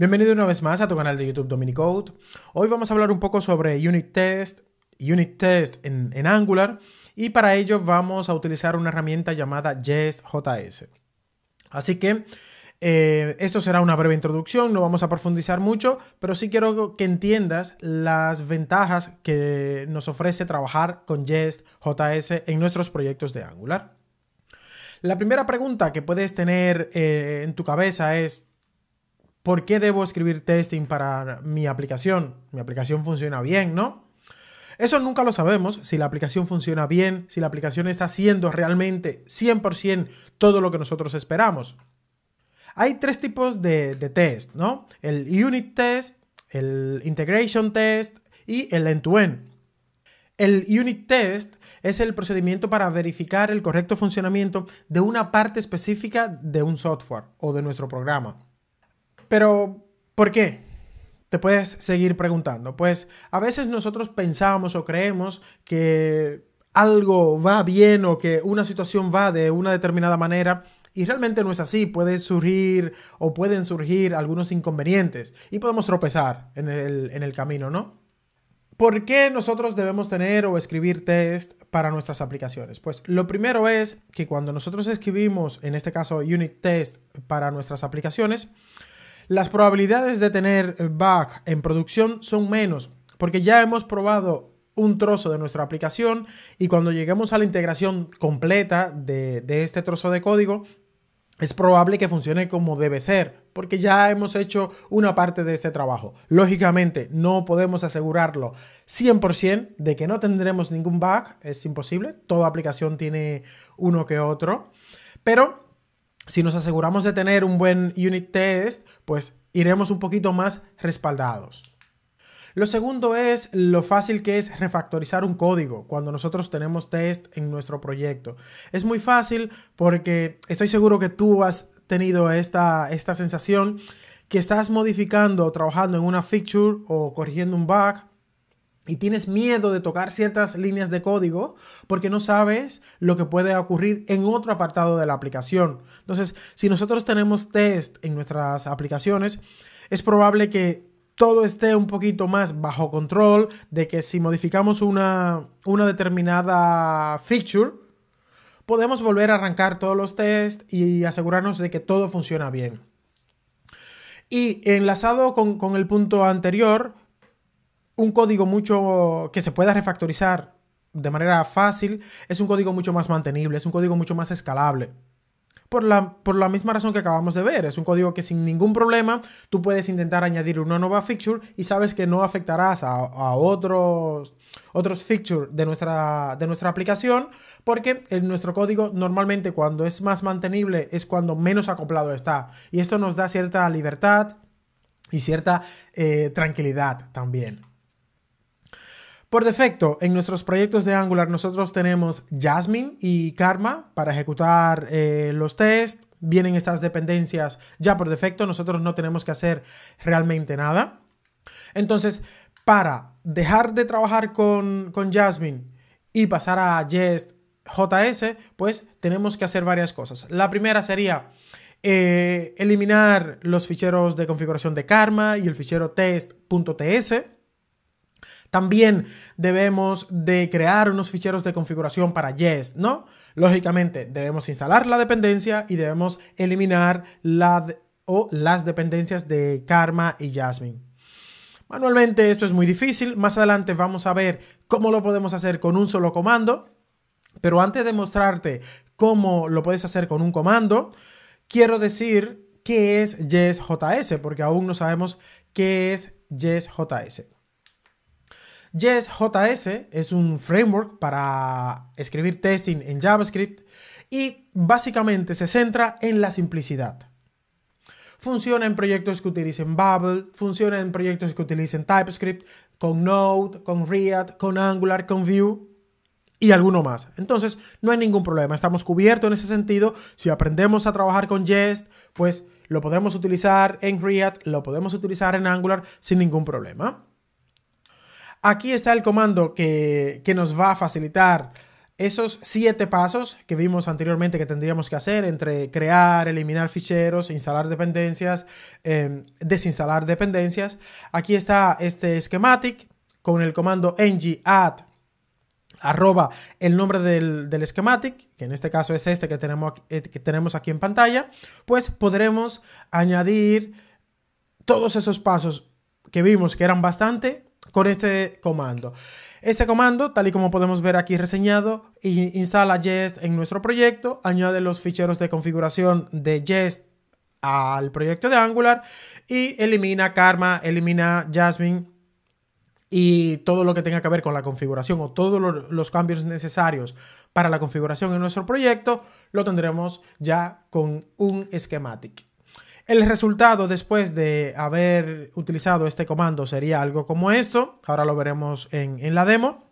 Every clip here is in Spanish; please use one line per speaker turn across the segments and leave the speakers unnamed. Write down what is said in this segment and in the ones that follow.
Bienvenido una vez más a tu canal de YouTube Dominicode. Hoy vamos a hablar un poco sobre unit test, unit test en, Angular y para ello vamos a utilizar una herramienta llamada JestJS. Así que eh, esto será una breve introducción, no vamos a profundizar mucho, pero sí quiero que entiendas las ventajas que nos ofrece trabajar con JestJS en nuestros proyectos de Angular. La primera pregunta que puedes tener eh, en tu cabeza es, ¿por qué debo escribir testing para mi aplicación? Mi aplicación funciona bien, ¿no? Eso nunca lo sabemos, si la aplicación funciona bien, si la aplicación está haciendo realmente 100% todo lo que nosotros esperamos. Hay tres tipos de, test, ¿no? El unit test, el integration test y el end to -end. El unit test es el procedimiento para verificar el correcto funcionamiento de una parte específica de un software o de nuestro programa. Pero, ¿por qué? Te puedes seguir preguntando. Pues a veces nosotros pensamos o creemos que algo va bien o que una situación va de una determinada manera y realmente no es así. Puede surgir o pueden surgir algunos inconvenientes y podemos tropezar en el, camino, ¿no? ¿Por qué nosotros debemos tener o escribir test para nuestras aplicaciones? Pues lo primero es que cuando nosotros escribimos, en este caso, unit test para nuestras aplicaciones, las probabilidades de tener bug en producción son menos porque ya hemos probado un trozo de nuestra aplicación y cuando lleguemos a la integración completa de, este trozo de código, es probable que funcione como debe ser, porque ya hemos hecho una parte de este trabajo. Lógicamente, no podemos asegurarlo 100% de que no tendremos ningún bug, es imposible, toda aplicación tiene uno que otro, pero si nos aseguramos de tener un buen unit test, pues iremos un poquito más respaldados. Lo segundo es lo fácil que es refactorizar un código cuando nosotros tenemos test en nuestro proyecto. Es muy fácil porque estoy seguro que tú has tenido esta, esta sensación que estás modificando o trabajando en una feature o corrigiendo un bug y tienes miedo de tocar ciertas líneas de código porque no sabes lo que puede ocurrir en otro apartado de la aplicación. Entonces, si nosotros tenemos test en nuestras aplicaciones, es probable que todo esté un poquito más bajo control, de que si modificamos una, una determinada feature, podemos volver a arrancar todos los tests y asegurarnos de que todo funciona bien. Y enlazado con, con el punto anterior, un código mucho que se pueda refactorizar de manera fácil, es un código mucho más mantenible, es un código mucho más escalable. Por la, por la, misma razón que acabamos de ver. Es un código que sin ningún problema tú puedes intentar añadir una nueva feature y sabes que no afectarás a, otros, otros features de nuestra, de nuestra aplicación porque en nuestro código normalmente cuando es más mantenible es cuando menos acoplado está. Y esto nos da cierta libertad y cierta eh, tranquilidad también. Por defecto, en nuestros proyectos de Angular nosotros tenemos Jasmine y Karma para ejecutar eh, los tests. Vienen estas dependencias ya por defecto, nosotros no tenemos que hacer realmente nada. Entonces, para dejar de trabajar con, Jasmine y pasar a Jest JS, pues tenemos que hacer varias cosas. La primera sería eh, eliminar los ficheros de configuración de Karma y el fichero test.ts también debemos de crear unos ficheros de configuración para Jest, ¿no? Lógicamente, debemos instalar la dependencia y debemos eliminar la o las dependencias de Karma y Jasmine. Manualmente esto es muy difícil, más adelante vamos a ver cómo lo podemos hacer con un solo comando, pero antes de mostrarte cómo lo puedes hacer con un comando, quiero decir qué es JS, porque aún no sabemos qué es JS. JS es un framework para escribir testing en JavaScript y básicamente se centra en la simplicidad. Funciona en proyectos que utilicen Babel, funciona en proyectos que utilicen TypeScript, con Node, con React, con Angular, con Vue y alguno más. Entonces, no hay ningún problema, estamos cubiertos en ese sentido. Si aprendemos a trabajar con Jest, pues lo podremos utilizar en React, lo podemos utilizar en Angular sin ningún problema. Aquí está el comando que, nos va a facilitar esos siete pasos que vimos anteriormente que tendríamos que hacer entre crear, eliminar ficheros, instalar dependencias, em, desinstalar dependencias. Aquí está este schematic con el comando ng add arroba el nombre del, del schematic, que en este caso es este que tenemos, eh, que tenemos aquí en pantalla, pues podremos añadir todos esos pasos que vimos que eran bastante con este comando. Este comando, tal y como podemos ver aquí reseñado, instala Jest en nuestro proyecto, añade los ficheros de configuración de Jest al proyecto de Angular y elimina Karma, elimina Jasmine y todo lo que tenga que ver con la configuración o todos los cambios necesarios para la configuración en nuestro proyecto, lo tendremos ya con un schematic. El resultado después de haber utilizado este comando sería algo como esto. Ahora lo veremos en, la demo.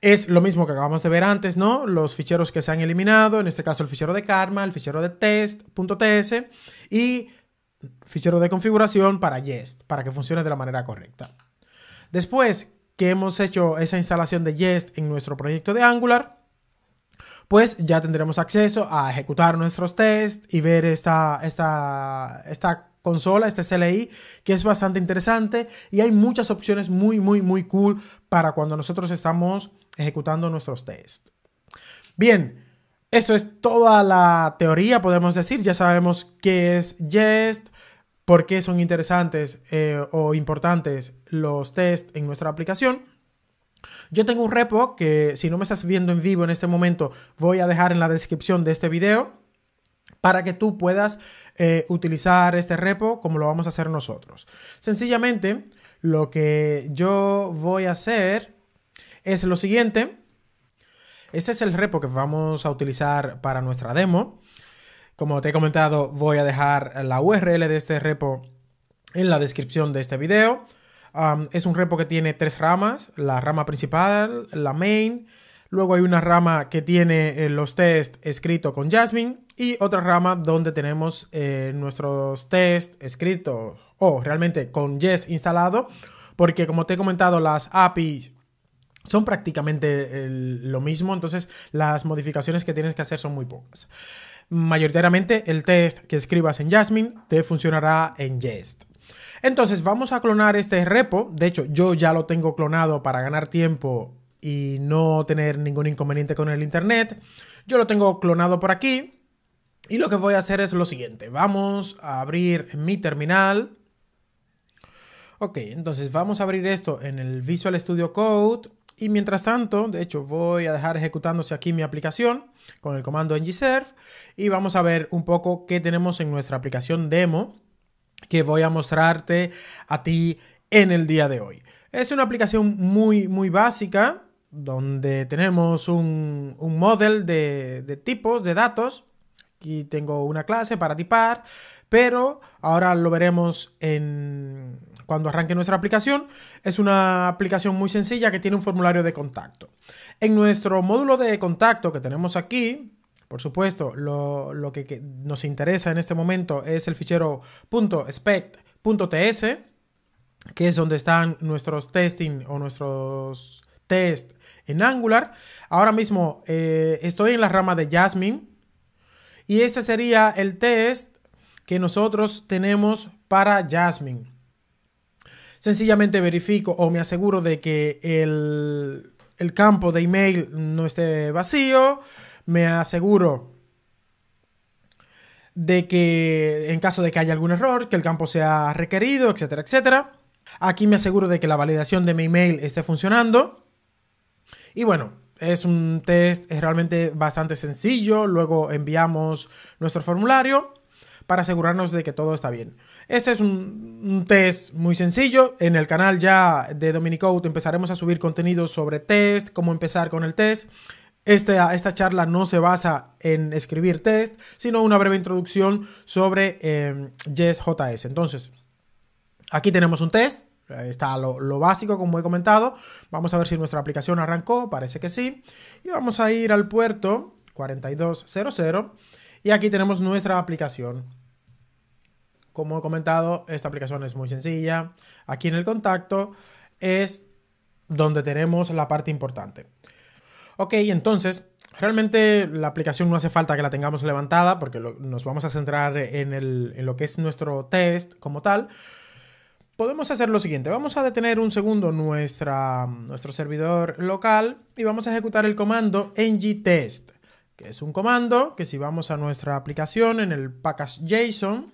Es lo mismo que acabamos de ver antes, ¿no? Los ficheros que se han eliminado, en este caso el fichero de karma, el fichero de test.ts y fichero de configuración para Jest, para que funcione de la manera correcta. Después que hemos hecho esa instalación de Jest en nuestro proyecto de Angular, pues ya tendremos acceso a ejecutar nuestros tests y ver esta, esta, esta consola, este CLI, que es bastante interesante y hay muchas opciones muy, muy, muy cool para cuando nosotros estamos ejecutando nuestros tests. Bien, esto es toda la teoría, podemos decir. Ya sabemos qué es Jest, por qué son interesantes eh, o importantes los tests en nuestra aplicación. Yo tengo un repo que si no me estás viendo en vivo en este momento, voy a dejar en la descripción de este video para que tú puedas eh, utilizar este repo como lo vamos a hacer nosotros. Sencillamente, lo que yo voy a hacer es lo siguiente. Este es el repo que vamos a utilizar para nuestra demo. Como te he comentado, voy a dejar la URL de este repo en la descripción de este video es un repo que tiene tres ramas, la rama principal, la main, luego hay una rama que tiene eh, los tests escritos con Jasmine y otra rama donde tenemos eh, nuestros tests escritos o realmente con Jest instalado, porque como te he comentado, las APIs son prácticamente lo mismo, entonces las modificaciones que tienes que hacer son muy pocas. Mayoritariamente el test que escribas en Jasmine te funcionará en Jest. Entonces vamos a clonar este repo. De hecho, yo ya lo tengo clonado para ganar tiempo y no tener ningún inconveniente con el internet. Yo lo tengo clonado por aquí. Y lo que voy a hacer es lo siguiente. Vamos a abrir mi terminal. Ok, entonces vamos a abrir esto en el Visual Studio Code. Y mientras tanto, de hecho, voy a dejar ejecutándose aquí mi aplicación con el comando ng-serve y vamos a ver un poco qué tenemos en nuestra aplicación demo que voy a mostrarte a ti en el día de hoy. Es una aplicación muy, muy básica donde tenemos un, un model de, tipos de datos. Aquí tengo una clase para tipar, pero ahora lo veremos en cuando arranque nuestra aplicación. Es una aplicación muy sencilla que tiene un formulario de contacto. En nuestro módulo de contacto que tenemos aquí, por supuesto, lo, que, nos interesa en este momento es el fichero .spect.ts, que es donde están nuestros testing o nuestros test en Angular. Ahora mismo eh, estoy en la rama de Jasmine y este sería el test que nosotros tenemos para Jasmine. Sencillamente verifico o me aseguro de que el campo de email no esté vacío me aseguro de que en caso de que haya algún error, que el campo sea requerido, etcétera, etcétera. Aquí me aseguro de que la validación de mi email esté funcionando. Y bueno, es un test realmente bastante sencillo. Luego enviamos nuestro formulario para asegurarnos de que todo está bien. Ese es un, test muy sencillo. En el canal ya de Dominicode empezaremos a subir contenido sobre test, cómo empezar con el test. Esta, charla no se basa en escribir test, sino una breve introducción sobre JSJS. Em, JS. Entonces, aquí tenemos un test, está lo, básico como he comentado. Vamos a ver si nuestra aplicación arrancó, parece que sí. Y vamos a ir al puerto 4200 y aquí tenemos nuestra aplicación. Como he comentado, esta aplicación es muy sencilla. Aquí en el contacto es donde tenemos la parte importante. Ok, entonces, realmente la aplicación no hace falta que la tengamos levantada porque nos vamos a centrar en, lo que es nuestro test como tal. Podemos hacer lo siguiente, vamos a detener un segundo nuestro servidor local y vamos a ejecutar el comando ng-test, que es un comando que si vamos a nuestra aplicación en el package.json,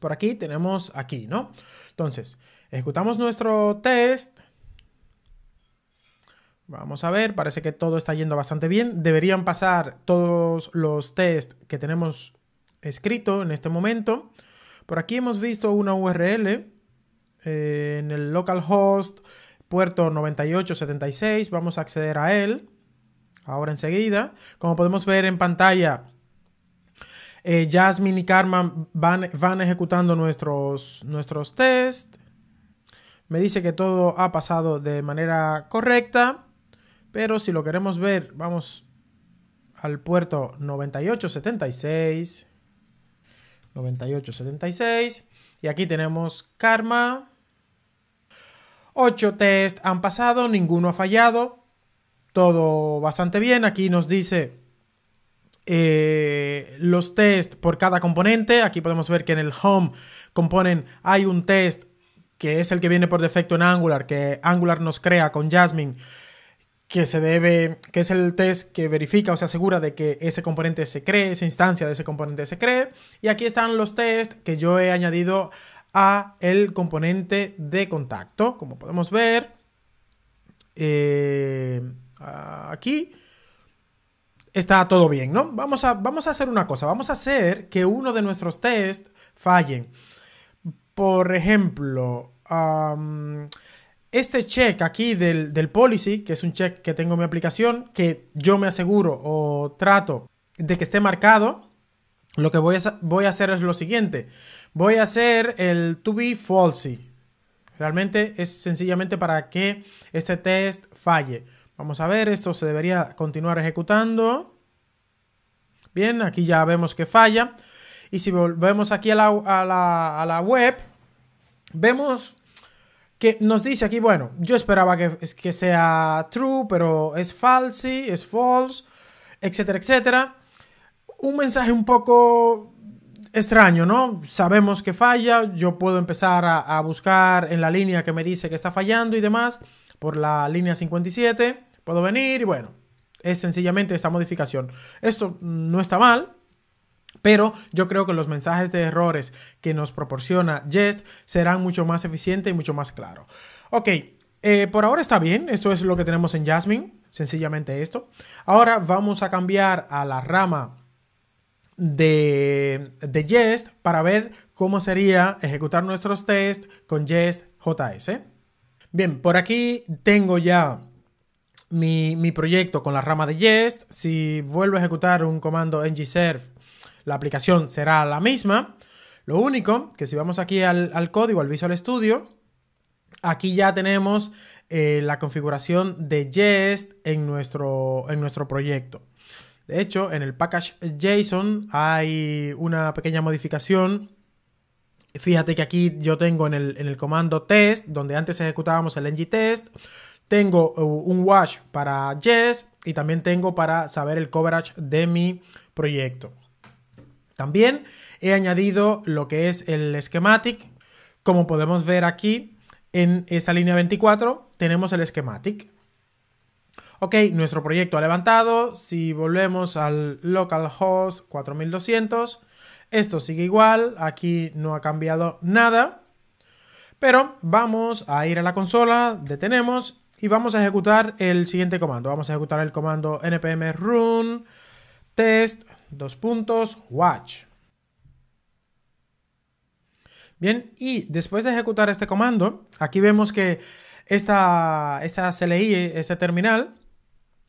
por aquí tenemos aquí, ¿no? Entonces, ejecutamos nuestro test, Vamos a ver, parece que todo está yendo bastante bien. Deberían pasar todos los test que tenemos escrito en este momento. Por aquí hemos visto una URL eh, en el localhost puerto 9876. Vamos a acceder a él ahora enseguida. Como podemos ver en pantalla, eh, Jasmine y Carmen van, van ejecutando nuestros, nuestros tests. Me dice que todo ha pasado de manera correcta. Pero si lo queremos ver, vamos al puerto 9876. 9876. Y aquí tenemos Karma. 8 test han pasado, ninguno ha fallado. Todo bastante bien. Aquí nos dice eh, los test por cada componente. Aquí podemos ver que en el home componen hay un test que es el que viene por defecto en Angular, que Angular nos crea con Jasmine que se debe, que es el test que verifica o se asegura de que ese componente se cree, esa instancia de ese componente se cree. Y aquí están los test que yo he añadido a el componente de contacto, como podemos ver eh, aquí. Está todo bien, ¿no? Vamos a, vamos a hacer una cosa, vamos a hacer que uno de nuestros tests falle. Por ejemplo, este check aquí del, policy, que es un check que tengo en mi aplicación, que yo me aseguro o trato de que esté marcado, lo que voy a, voy a hacer es lo siguiente. Voy a hacer el to be falsy. Realmente es sencillamente para que este test falle. Vamos a ver, esto se debería continuar ejecutando. Bien, aquí ya vemos que falla. Y si volvemos aquí a la, a la web, vemos que nos dice aquí, bueno, yo esperaba que, que sea true, pero es false, es false, etcétera, etcétera. Un mensaje un poco extraño, ¿no? Sabemos que falla, yo puedo empezar a, a, buscar en la línea que me dice que está fallando y demás, por la línea 57, puedo venir y bueno, es sencillamente esta modificación. Esto no está mal, pero yo creo que los mensajes de errores que nos proporciona Jest serán mucho más eficientes y mucho más claros. Ok, eh, por ahora está bien, esto es lo que tenemos en Jasmine, sencillamente esto. Ahora vamos a cambiar a la rama de, de Jest para ver cómo sería ejecutar nuestros tests con Jest JS. Bien, por aquí tengo ya mi, mi proyecto con la rama de Jest. Si vuelvo a ejecutar un comando ng-serve la aplicación será la misma. Lo único que si vamos aquí al, código, al Visual Studio, aquí ya tenemos eh, la configuración de Jest en nuestro, en nuestro proyecto. De hecho, en el package JSON hay una pequeña modificación. Fíjate que aquí yo tengo en el, comando test, donde antes ejecutábamos el ng-test, tengo uh, un wash para Jest y también tengo para saber el coverage de mi proyecto. También he añadido lo que es el schematic. Como podemos ver aquí, en esa línea 24 tenemos el schematic. Ok, nuestro proyecto ha levantado. Si volvemos al localhost 4200, esto sigue igual. Aquí no ha cambiado nada. Pero vamos a ir a la consola, detenemos y vamos a ejecutar el siguiente comando. Vamos a ejecutar el comando npm run test dos puntos, watch. Bien, y después de ejecutar este comando, aquí vemos que esta, esta CLI, este terminal,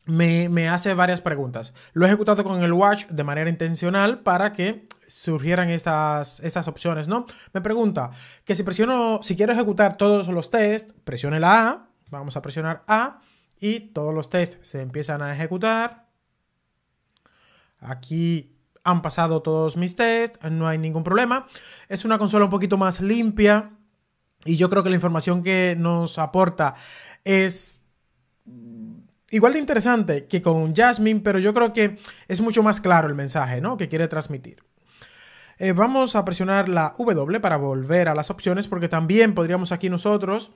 me, hace varias preguntas. Lo he ejecutado con el watch de manera intencional para que surgieran estas, opciones, ¿no? Me pregunta que si presiono, si quiero ejecutar todos los tests, presione la A, vamos a presionar A y todos los tests se empiezan a ejecutar. Aquí han pasado todos mis tests, no hay ningún problema. Es una consola un poquito más limpia y yo creo que la información que nos aporta es igual de interesante que con Jasmine, pero yo creo que es mucho más claro el mensaje ¿no? que quiere transmitir. Eh, vamos a presionar la W para volver a las opciones porque también podríamos aquí nosotros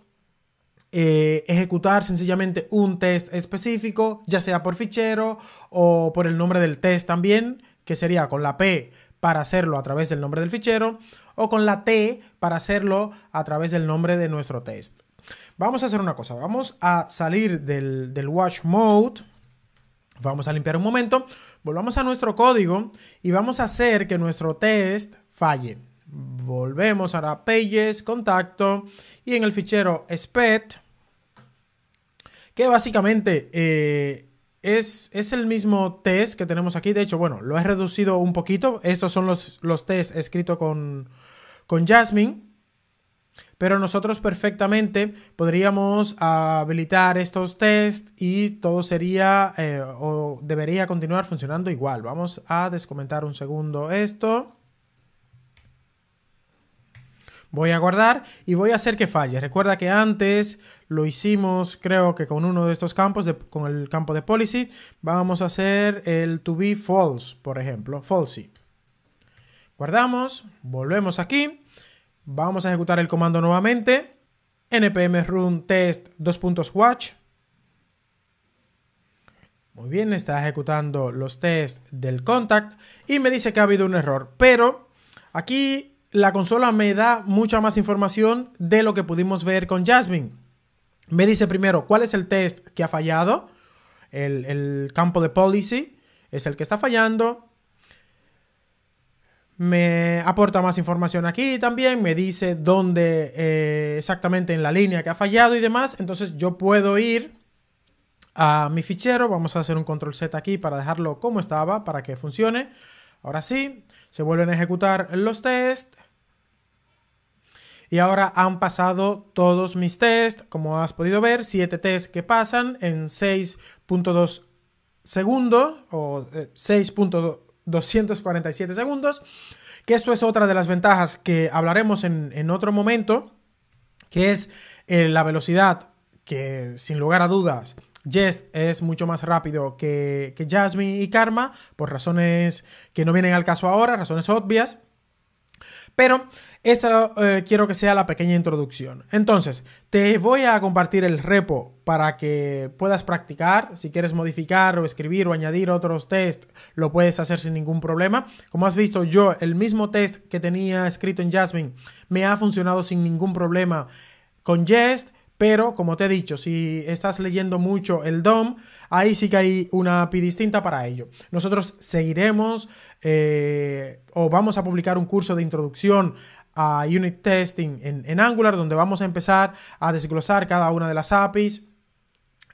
eh, ejecutar sencillamente un test específico, ya sea por fichero o por el nombre del test también, que sería con la P para hacerlo a través del nombre del fichero o con la T para hacerlo a través del nombre de nuestro test. Vamos a hacer una cosa, vamos a salir del, del watch mode, vamos a limpiar un momento, volvamos a nuestro código y vamos a hacer que nuestro test falle. Volvemos a la Pages, Contacto y en el fichero SPET que básicamente eh, es, el mismo test que tenemos aquí. De hecho, bueno, lo he reducido un poquito. Estos son los, los tests escritos con, Jasmine. Pero nosotros perfectamente podríamos habilitar estos tests y todo sería eh, o debería continuar funcionando igual. Vamos a descomentar un segundo esto. Voy a guardar y voy a hacer que falle. Recuerda que antes lo hicimos, creo que con uno de estos campos, con el campo de policy. Vamos a hacer el to be false, por ejemplo, falsy. Guardamos, volvemos aquí. Vamos a ejecutar el comando nuevamente. npm run test 2.watch. Muy bien, está ejecutando los tests del contact y me dice que ha habido un error, pero aquí la consola me da mucha más información de lo que pudimos ver con Jasmine. Me dice primero cuál es el test que ha fallado, el, campo de policy es el que está fallando. Me aporta más información aquí también, me dice dónde eh, exactamente en la línea que ha fallado y demás. Entonces yo puedo ir a mi fichero, vamos a hacer un control Z aquí para dejarlo como estaba, para que funcione. Ahora sí, se vuelven a ejecutar los tests. Y ahora han pasado todos mis tests, como has podido ver, 7 tests que pasan en 6.2 segundos o 6.247 eh, segundos, que esto es otra de las ventajas que hablaremos en, otro momento, que es eh, la velocidad que sin lugar a dudas Jest es mucho más rápido que Jasmine y Karma por razones que no vienen al caso ahora, razones obvias. Pero eso eh, quiero que sea la pequeña introducción. Entonces, te voy a compartir el repo para que puedas practicar. Si quieres modificar o escribir o añadir otros test, lo puedes hacer sin ningún problema. Como has visto, yo el mismo test que tenía escrito en Jasmine me ha funcionado sin ningún problema con Jest pero, como te he dicho, si estás leyendo mucho el DOM, ahí sí que hay una API distinta para ello. Nosotros seguiremos eh, o vamos a publicar un curso de introducción a Unit Testing en, Angular, donde vamos a empezar a desglosar cada una de las APIs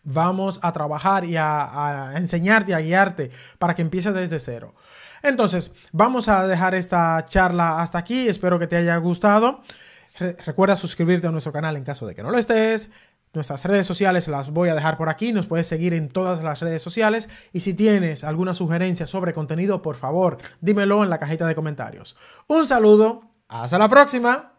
vamos a trabajar y a, a, enseñarte, a guiarte para que empieces desde cero. Entonces, vamos a dejar esta charla hasta aquí. Espero que te haya gustado recuerda suscribirte a nuestro canal en caso de que no lo estés. Nuestras redes sociales las voy a dejar por aquí, nos puedes seguir en todas las redes sociales y si tienes alguna sugerencia sobre contenido, por favor, dímelo en la cajita de comentarios. Un saludo, hasta la próxima.